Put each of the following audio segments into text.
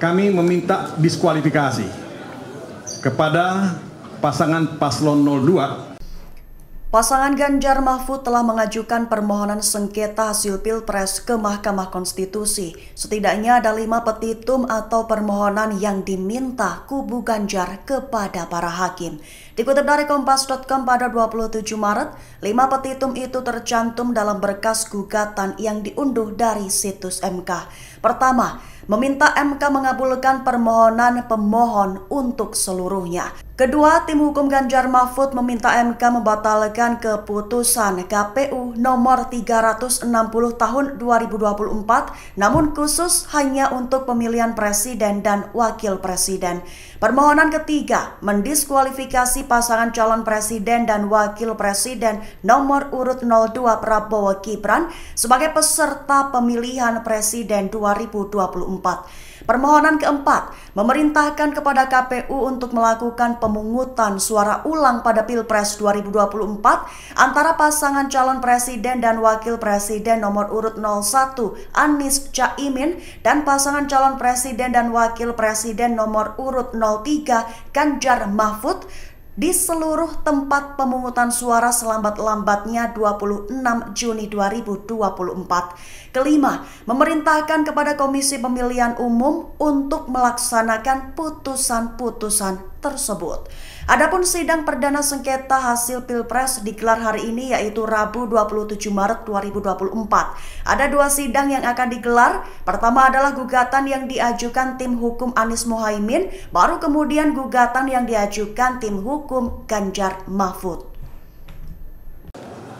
kami meminta diskualifikasi kepada pasangan paslon 02. Pasangan Ganjar Mahfud telah mengajukan permohonan sengketa hasil pilpres ke Mahkamah Konstitusi. Setidaknya ada lima petitum atau permohonan yang diminta kubu Ganjar kepada para hakim. Dikutip dari Kompas.com pada 27 Maret, lima petitum itu tercantum dalam berkas gugatan yang diunduh dari situs MK. Pertama, meminta MK mengabulkan permohonan pemohon untuk seluruhnya. Kedua, tim hukum Ganjar Mahfud meminta MK membatalkan keputusan KPU nomor 360 tahun 2024, namun khusus hanya untuk pemilihan presiden dan wakil presiden. Permohonan ketiga, mendiskualifikasi pasangan calon presiden dan wakil presiden nomor urut 02 Prabowo Gibran sebagai peserta pemilihan presiden 2024. Permohonan keempat, memerintahkan kepada KPU untuk melakukan pemungutan suara ulang pada Pilpres 2024 antara pasangan calon presiden dan wakil presiden nomor urut 01 Anies Caimin dan pasangan calon presiden dan wakil presiden nomor urut 03 Ganjar Mahfud di seluruh tempat pemungutan suara selambat-lambatnya 26 Juni 2024. Kelima, memerintahkan kepada Komisi Pemilihan Umum untuk melaksanakan putusan-putusan tersebut. Adapun sidang perdana sengketa hasil Pilpres digelar hari ini yaitu Rabu 27 Maret 2024. Ada dua sidang yang akan digelar. Pertama adalah gugatan yang diajukan tim hukum Anies Mohaimin, baru kemudian gugatan yang diajukan tim hukum Ganjar Mahfud.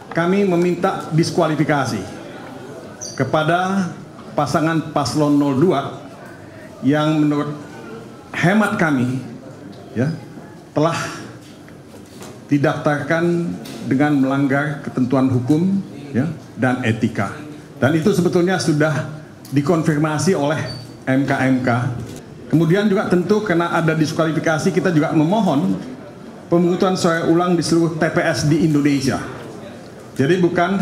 Kami meminta diskualifikasi kepada pasangan paslon 02 yang menurut hemat kami ya telah didaftarkan dengan melanggar ketentuan hukum ya, dan etika. Dan itu sebetulnya sudah dikonfirmasi oleh MKMK. Kemudian juga tentu karena ada diskualifikasi kita juga memohon pemungutan suara ulang di seluruh TPS di Indonesia. Jadi bukan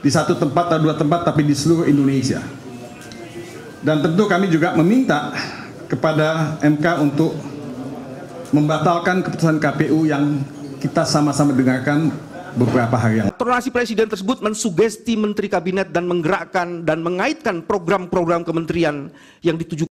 di satu tempat atau dua tempat tapi di seluruh Indonesia. Dan tentu kami juga meminta kepada MK untuk membatalkan keputusan KPU yang kita sama-sama dengarkan beberapa hari yang lalu. Presiden tersebut mensugesti Menteri Kabinet dan menggerakkan dan mengaitkan program-program kementerian yang ditujukan.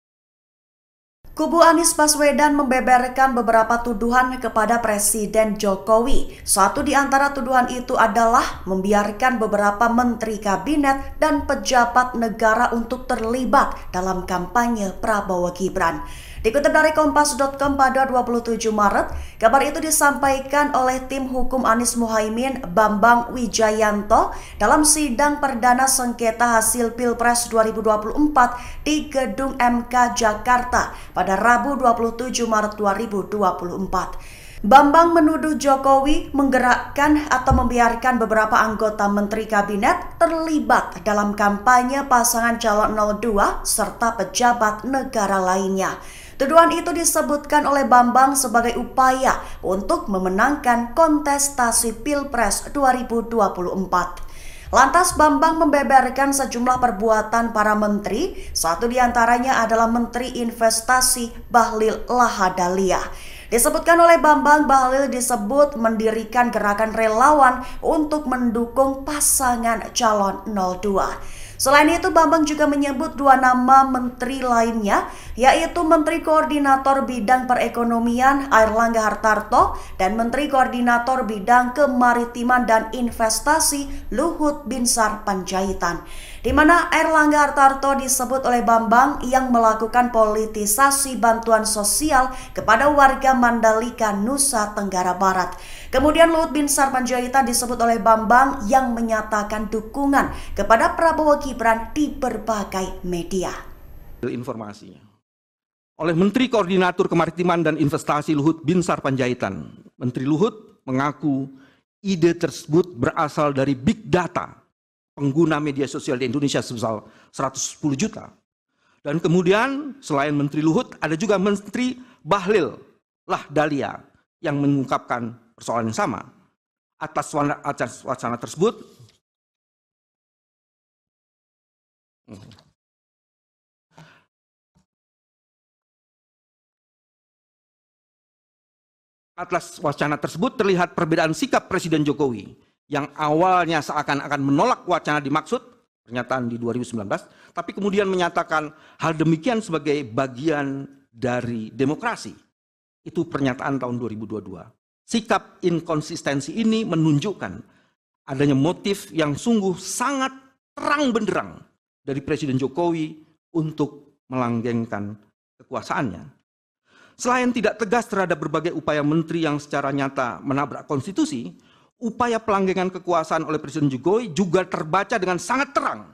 Kubu Anies Baswedan membeberkan beberapa tuduhan kepada Presiden Jokowi. Satu di antara tuduhan itu adalah membiarkan beberapa menteri kabinet dan pejabat negara untuk terlibat dalam kampanye Prabowo Gibran. Dikutip dari Kompas.com pada 27 Maret, kabar itu disampaikan oleh tim hukum Anies Muhaimin Bambang Wijayanto dalam sidang perdana sengketa hasil Pilpres 2024 di Gedung MK Jakarta pada Rabu 27 Maret 2024. Bambang menuduh Jokowi menggerakkan atau membiarkan beberapa anggota menteri kabinet terlibat dalam kampanye pasangan calon 02 serta pejabat negara lainnya. Tuduhan itu disebutkan oleh Bambang sebagai upaya untuk memenangkan kontestasi Pilpres 2024. Lantas Bambang membeberkan sejumlah perbuatan para menteri, satu diantaranya adalah Menteri Investasi Bahlil Lahadalia. Disebutkan oleh Bambang, Bahlil disebut mendirikan gerakan relawan untuk mendukung pasangan calon 02. Selain itu, Bambang juga menyebut dua nama menteri lainnya, yaitu Menteri Koordinator Bidang Perekonomian Airlangga Hartarto dan Menteri Koordinator Bidang Kemaritiman dan Investasi Luhut Binsar Panjaitan di mana Erlangga Hartarto disebut oleh Bambang yang melakukan politisasi bantuan sosial kepada warga Mandalika, Nusa Tenggara Barat. Kemudian Luhut Bin Sarpanjaitan disebut oleh Bambang yang menyatakan dukungan kepada Prabowo Gibran di berbagai media. Informasinya. Oleh Menteri Koordinator Kemaritiman dan Investasi Luhut Bin Sarpanjaitan, Menteri Luhut mengaku ide tersebut berasal dari big data pengguna media sosial di Indonesia sebesar 110 juta. Dan kemudian selain Menteri Luhut ada juga Menteri Bahlil lah Dahlia yang mengungkapkan persoalan yang sama. Atas wacana, tersebut Atas wacana tersebut terlihat perbedaan sikap Presiden Jokowi yang awalnya seakan-akan menolak wacana dimaksud, pernyataan di 2019, tapi kemudian menyatakan hal demikian sebagai bagian dari demokrasi. Itu pernyataan tahun 2022. Sikap inkonsistensi ini menunjukkan adanya motif yang sungguh sangat terang benderang dari Presiden Jokowi untuk melanggengkan kekuasaannya. Selain tidak tegas terhadap berbagai upaya menteri yang secara nyata menabrak konstitusi, upaya pelanggengan kekuasaan oleh Presiden Jokowi juga terbaca dengan sangat terang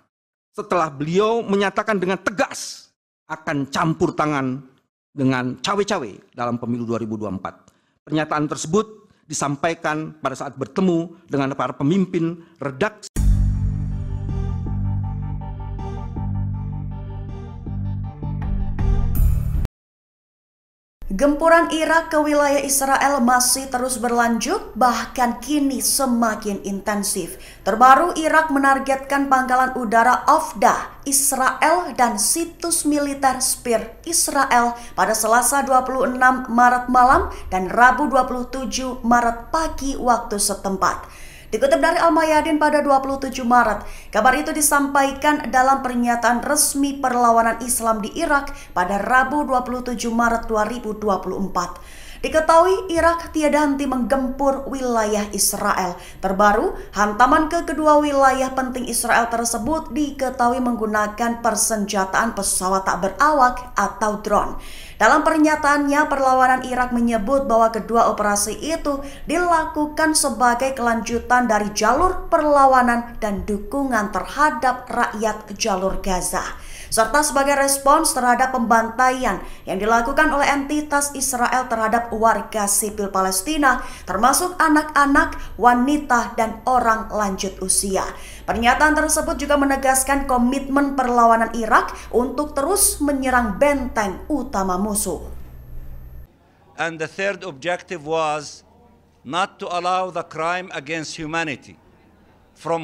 setelah beliau menyatakan dengan tegas akan campur tangan dengan cawe-cawe dalam pemilu 2024. Pernyataan tersebut disampaikan pada saat bertemu dengan para pemimpin redaksi Gempuran Irak ke wilayah Israel masih terus berlanjut, bahkan kini semakin intensif. Terbaru Irak menargetkan pangkalan udara Ofda, Israel dan situs militer Spear, Israel pada Selasa 26 Maret malam dan Rabu 27 Maret pagi waktu setempat. Dikutip dari Al-Mayadin pada 27 Maret, kabar itu disampaikan dalam pernyataan resmi perlawanan Islam di Irak pada Rabu 27 Maret 2024. Diketahui Irak tiada henti menggempur wilayah Israel. Terbaru, hantaman ke kedua wilayah penting Israel tersebut diketahui menggunakan persenjataan pesawat tak berawak atau drone. Dalam pernyataannya, perlawanan Irak menyebut bahwa kedua operasi itu dilakukan sebagai kelanjutan dari jalur perlawanan dan dukungan terhadap rakyat jalur Gaza serta sebagai respons terhadap pembantaian yang dilakukan oleh entitas Israel terhadap warga sipil Palestina, termasuk anak-anak, wanita, dan orang lanjut usia. Pernyataan tersebut juga menegaskan komitmen perlawanan Irak untuk terus menyerang benteng utama musuh. And the third objective was not to allow the crime against humanity from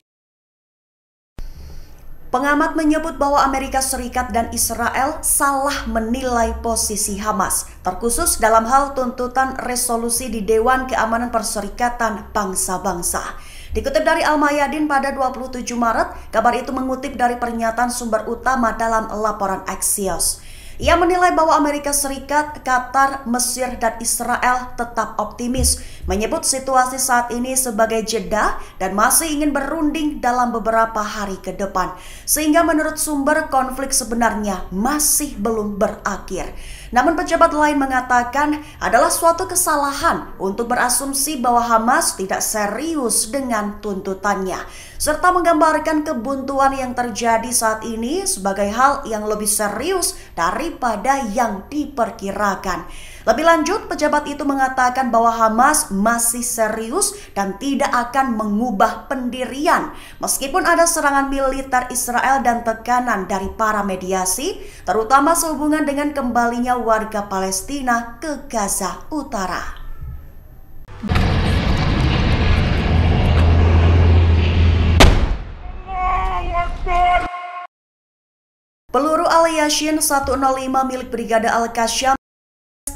Pengamat menyebut bahwa Amerika Serikat dan Israel salah menilai posisi Hamas, terkhusus dalam hal tuntutan resolusi di Dewan Keamanan Perserikatan Bangsa-Bangsa. Dikutip dari Al-Mayadin pada 27 Maret, kabar itu mengutip dari pernyataan sumber utama dalam laporan Axios. Ia menilai bahwa Amerika Serikat, Qatar, Mesir, dan Israel tetap optimis, menyebut situasi saat ini sebagai jeda dan masih ingin berunding dalam beberapa hari ke depan. Sehingga menurut sumber konflik sebenarnya masih belum berakhir. Namun pejabat lain mengatakan adalah suatu kesalahan untuk berasumsi bahwa Hamas tidak serius dengan tuntutannya serta menggambarkan kebuntuan yang terjadi saat ini sebagai hal yang lebih serius daripada yang diperkirakan. Lebih lanjut, pejabat itu mengatakan bahwa Hamas masih serius dan tidak akan mengubah pendirian. Meskipun ada serangan militer Israel dan tekanan dari para mediasi, terutama sehubungan dengan kembalinya warga Palestina ke Gaza Utara. Peluru Al-Yashin 105 milik Brigada Al-Qasyam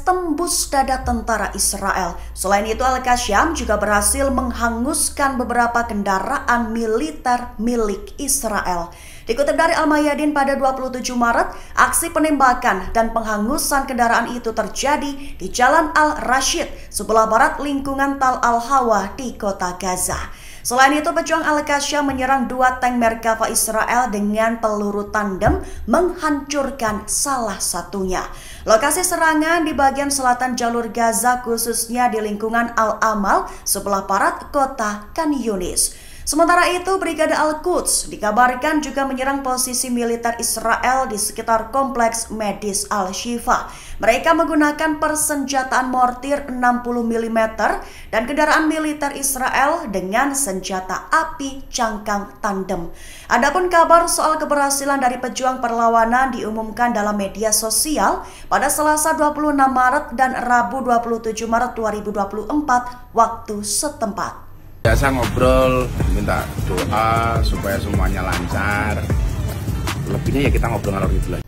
tembus dada tentara Israel. Selain itu, Al-Qasyam juga berhasil menghanguskan beberapa kendaraan militer milik Israel. Dikutip dari Al-Mayadin pada 27 Maret, aksi penembakan dan penghangusan kendaraan itu terjadi di Jalan Al-Rashid, sebelah barat lingkungan Tal Al-Hawa di kota Gaza. Selain itu, pejuang Al-Qasya menyerang dua tank Merkava Israel dengan peluru tandem menghancurkan salah satunya. Lokasi serangan di bagian selatan jalur Gaza khususnya di lingkungan Al-Amal sebelah barat kota Kan Yunis. Sementara itu, Brigade Al-Quds dikabarkan juga menyerang posisi militer Israel di sekitar kompleks medis Al-Shifa. Mereka menggunakan persenjataan mortir 60 mm dan kendaraan militer Israel dengan senjata api cangkang tandem. Adapun kabar soal keberhasilan dari pejuang perlawanan diumumkan dalam media sosial pada Selasa 26 Maret dan Rabu 27 Maret 2024 waktu setempat biasa ngobrol minta doa supaya semuanya lancar lebihnya ya kita ngobrol ngalor gitu lah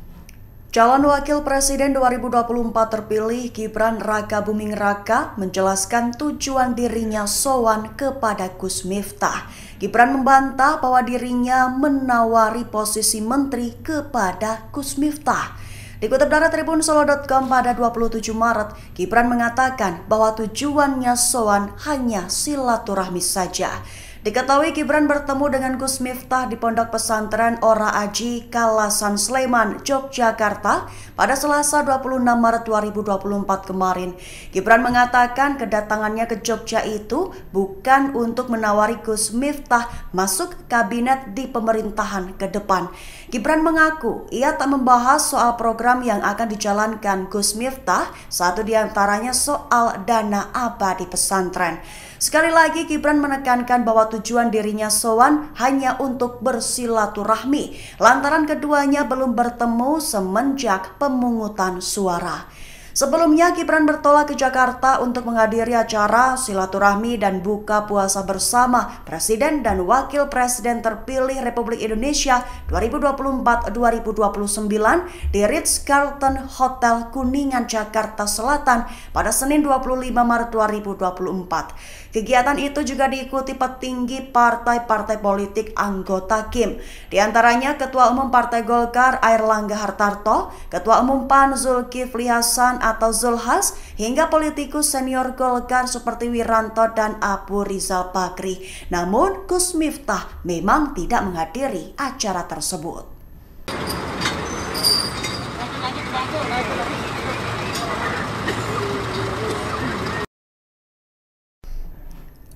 Calon Wakil Presiden 2024 terpilih Gibran Raka Buming Raka menjelaskan tujuan dirinya sowan kepada Gus Miftah. Gibran membantah bahwa dirinya menawari posisi menteri kepada Gus Miftah. Dikutip dari tribunsolo.com pada 27 Maret, Gibran mengatakan bahwa tujuannya Soan hanya silaturahmi saja. Diketahui Gibran bertemu dengan Gus Miftah di Pondok Pesantren Ora Aji, Kalasan Sleman, Yogyakarta pada Selasa 26 Maret 2024 kemarin. Gibran mengatakan kedatangannya ke Jogja itu bukan untuk menawari Gus Miftah masuk kabinet di pemerintahan ke depan. Gibran mengaku ia tak membahas soal program yang akan dijalankan Gus Miftah, satu diantaranya soal dana abadi pesantren. Sekali lagi Gibran menekankan bahwa tujuan dirinya Soan hanya untuk bersilaturahmi lantaran keduanya belum bertemu semenjak pemungutan suara. Sebelumnya Gibran bertolak ke Jakarta untuk menghadiri acara silaturahmi dan buka puasa bersama Presiden dan Wakil Presiden terpilih Republik Indonesia 2024-2029 di Ritz-Carlton Hotel Kuningan, Jakarta Selatan pada Senin 25 Maret 2024. Kegiatan itu juga diikuti petinggi partai-partai politik anggota KIM, di antaranya Ketua Umum Partai Golkar Air Langga Hartarto, Ketua Umum PAN Zulkifli Hasan atau Zulhas, hingga politikus senior Golkar seperti Wiranto dan Abu Rizal Bakri. Namun, Gus Miftah memang tidak menghadiri acara tersebut.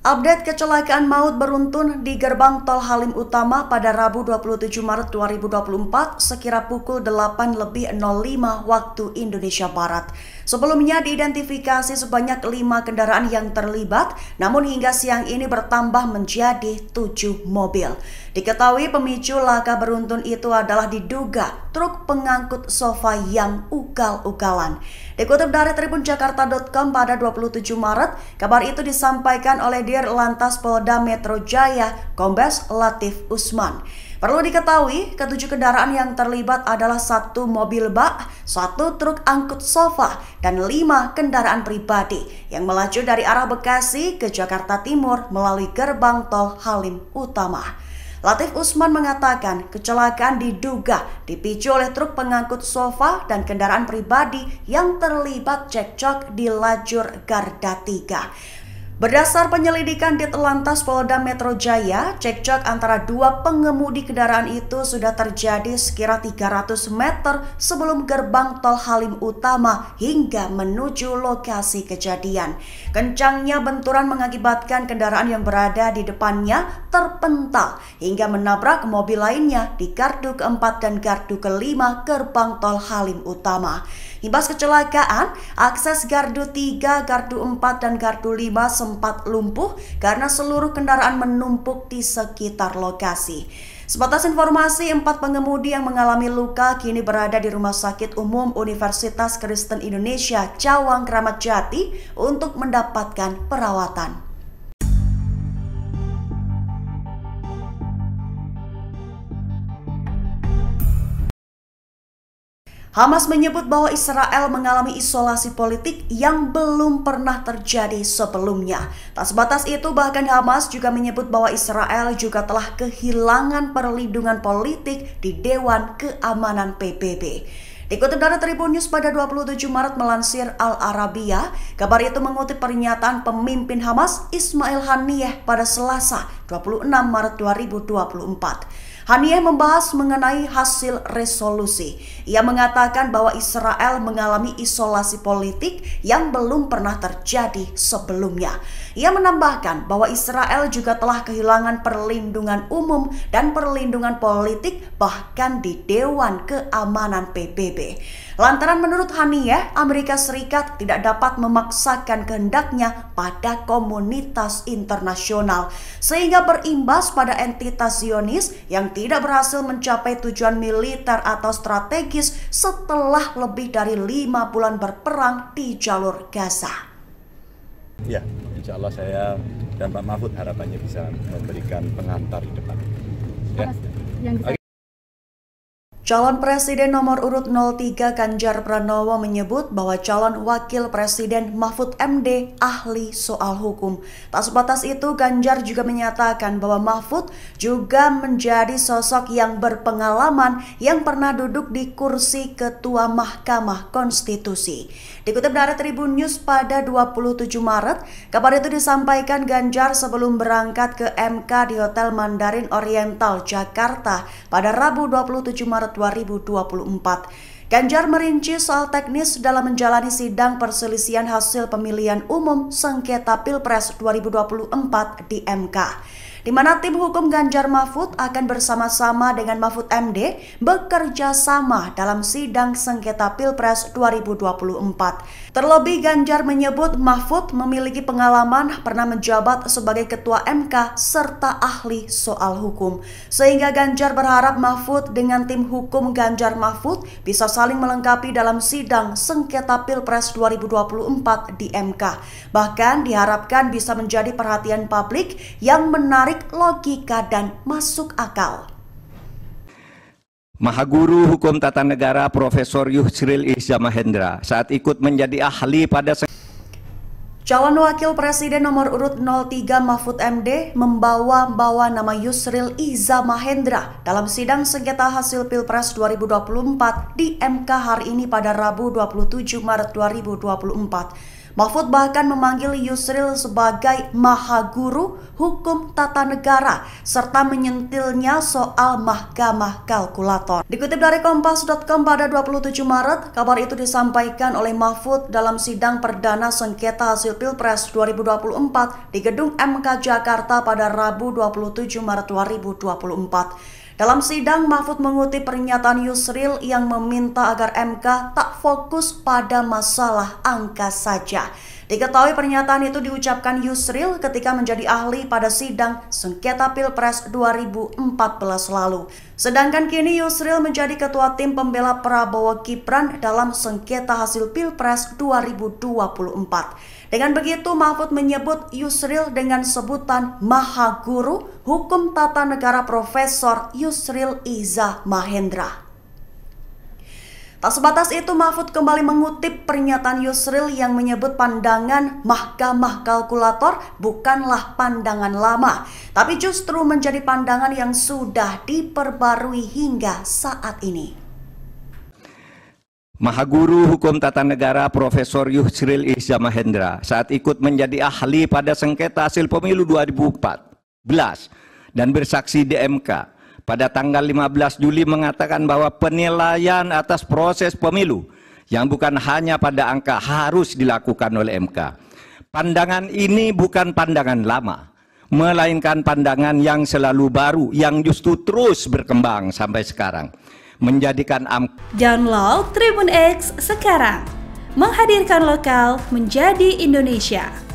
Update kecelakaan maut beruntun di gerbang tol Halim Utama pada Rabu 27 Maret 2024 sekira pukul 8 lebih 05 waktu Indonesia Barat. Sebelumnya diidentifikasi sebanyak lima kendaraan yang terlibat, namun hingga siang ini bertambah menjadi tujuh mobil. Diketahui pemicu laka beruntun itu adalah diduga truk pengangkut sofa yang ugal-ugalan. Dikutip dari tribunjakarta.com pada 27 Maret, kabar itu disampaikan oleh Dir Lantas Polda Metro Jaya, Kombes Latif Usman. Perlu diketahui, ketujuh kendaraan yang terlibat adalah satu mobil bak, satu truk angkut sofa, dan lima kendaraan pribadi yang melaju dari arah Bekasi ke Jakarta Timur melalui gerbang tol Halim Utama. Latif Usman mengatakan kecelakaan diduga dipicu oleh truk pengangkut sofa dan kendaraan pribadi yang terlibat cekcok di lajur Garda 3. Berdasar penyelidikan di Telantas Polda Metro Jaya, cekcok antara dua pengemudi kendaraan itu sudah terjadi sekira 300 meter sebelum gerbang tol Halim Utama hingga menuju lokasi kejadian. Kencangnya benturan mengakibatkan kendaraan yang berada di depannya terpental hingga menabrak mobil lainnya di gardu keempat dan gardu kelima gerbang tol Halim Utama. Imbas kecelakaan, akses gardu 3, gardu 4, dan gardu 5 sempat lumpuh karena seluruh kendaraan menumpuk di sekitar lokasi. Sebatas informasi, empat pengemudi yang mengalami luka kini berada di Rumah Sakit Umum Universitas Kristen Indonesia Cawang Kramat Jati untuk mendapatkan perawatan. Hamas menyebut bahwa Israel mengalami isolasi politik yang belum pernah terjadi sebelumnya. Tak sebatas itu, bahkan Hamas juga menyebut bahwa Israel juga telah kehilangan perlindungan politik di Dewan Keamanan PBB. Dikutip dari Tribun News pada 27 Maret melansir Al Arabiya, kabar itu mengutip pernyataan pemimpin Hamas Ismail Haniyeh pada Selasa 26 Maret 2024. Haniyeh membahas mengenai hasil resolusi. Ia mengatakan bahwa Israel mengalami isolasi politik yang belum pernah terjadi sebelumnya. Ia menambahkan bahwa Israel juga telah kehilangan perlindungan umum dan perlindungan politik bahkan di Dewan Keamanan PBB. Lantaran menurut Haniyah Amerika Serikat tidak dapat memaksakan kehendaknya pada komunitas internasional, sehingga berimbas pada entitas Zionis yang tidak berhasil mencapai tujuan militer atau strategis setelah lebih dari lima bulan berperang di jalur Gaza. Ya, insya Allah saya dan Pak Mahfud harapannya bisa memberikan pengantar di depan. Ya. Yang bisa... Calon Presiden nomor urut 03 Ganjar Pranowo menyebut bahwa calon Wakil Presiden Mahfud MD ahli soal hukum. Tak sebatas itu, Ganjar juga menyatakan bahwa Mahfud juga menjadi sosok yang berpengalaman yang pernah duduk di kursi Ketua Mahkamah Konstitusi. Dikutip dari Tribun News pada 27 Maret, kabar itu disampaikan Ganjar sebelum berangkat ke MK di Hotel Mandarin Oriental, Jakarta pada Rabu 27 Maret 2024. Ganjar merinci soal teknis dalam menjalani sidang perselisihan hasil pemilihan umum sengketa Pilpres 2024 di MK di mana tim hukum Ganjar Mahfud akan bersama-sama dengan Mahfud MD bekerja sama dalam sidang sengketa Pilpres 2024. Terlebih Ganjar menyebut Mahfud memiliki pengalaman pernah menjabat sebagai ketua MK serta ahli soal hukum. Sehingga Ganjar berharap Mahfud dengan tim hukum Ganjar Mahfud bisa saling melengkapi dalam sidang sengketa Pilpres 2024 di MK. Bahkan diharapkan bisa menjadi perhatian publik yang menarik baik logika dan masuk akal. Mahaguru Hukum Tata Negara Profesor Yusril Ihza Mahendra saat ikut menjadi ahli pada Calon Wakil Presiden nomor urut 03 Mahfud MD membawa-bawa nama Yusril Iza Mahendra dalam sidang sengketa hasil Pilpres 2024 di MK hari ini pada Rabu 27 Maret 2024. Mahfud bahkan memanggil Yusril sebagai maha guru hukum tata negara serta menyentilnya soal mahkamah kalkulator. Dikutip dari kompas.com pada 27 Maret, kabar itu disampaikan oleh Mahfud dalam sidang perdana sengketa hasil Pilpres 2024 di Gedung MK Jakarta pada Rabu 27 Maret 2024. Dalam sidang, Mahfud mengutip pernyataan Yusril yang meminta agar MK tak fokus pada masalah angka saja. Diketahui pernyataan itu diucapkan Yusril ketika menjadi ahli pada sidang sengketa Pilpres 2014 lalu. Sedangkan kini Yusril menjadi ketua tim pembela Prabowo Gibran dalam sengketa hasil Pilpres 2024. Dengan begitu Mahfud menyebut Yusril dengan sebutan mahaguru Hukum Tata Negara Profesor Yusril Iza Mahendra. Tak sebatas itu, Mahfud kembali mengutip pernyataan Yusril yang menyebut pandangan Mahkamah Kalkulator bukanlah pandangan lama, tapi justru menjadi pandangan yang sudah diperbarui hingga saat ini. Mahaguru Hukum Tata Negara Profesor Yusril Ihza Mahendra saat ikut menjadi ahli pada sengketa hasil pemilu 2014 dan bersaksi di MK pada tanggal 15 Juli mengatakan bahwa penilaian atas proses pemilu yang bukan hanya pada angka harus dilakukan oleh MK. Pandangan ini bukan pandangan lama, melainkan pandangan yang selalu baru, yang justru terus berkembang sampai sekarang. Menjadikan AM... Download Tribun X sekarang, menghadirkan lokal menjadi Indonesia.